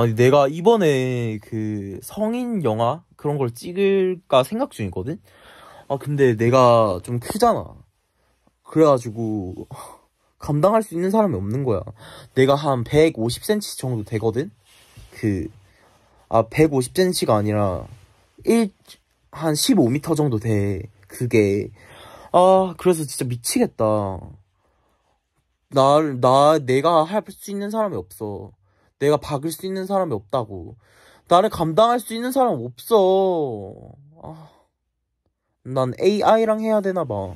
아니 내가 이번에 그 성인 영화 그런 걸 찍을까 생각 중이거든. 아 근데 내가 좀 크잖아. 그래가지고 감당할 수 있는 사람이 없는 거야. 내가 한 150cm 정도 되거든. 그 아 150cm가 아니라 1한 15m 정도 돼. 그게 아 그래서 진짜 미치겠다. 나, 나, 내가 할 수 있는 사람이 없어. 내가 박을 수 있는 사람이 없다고. 나를 감당할 수 있는 사람 없어. 아, 난 AI랑 해야 되나 봐.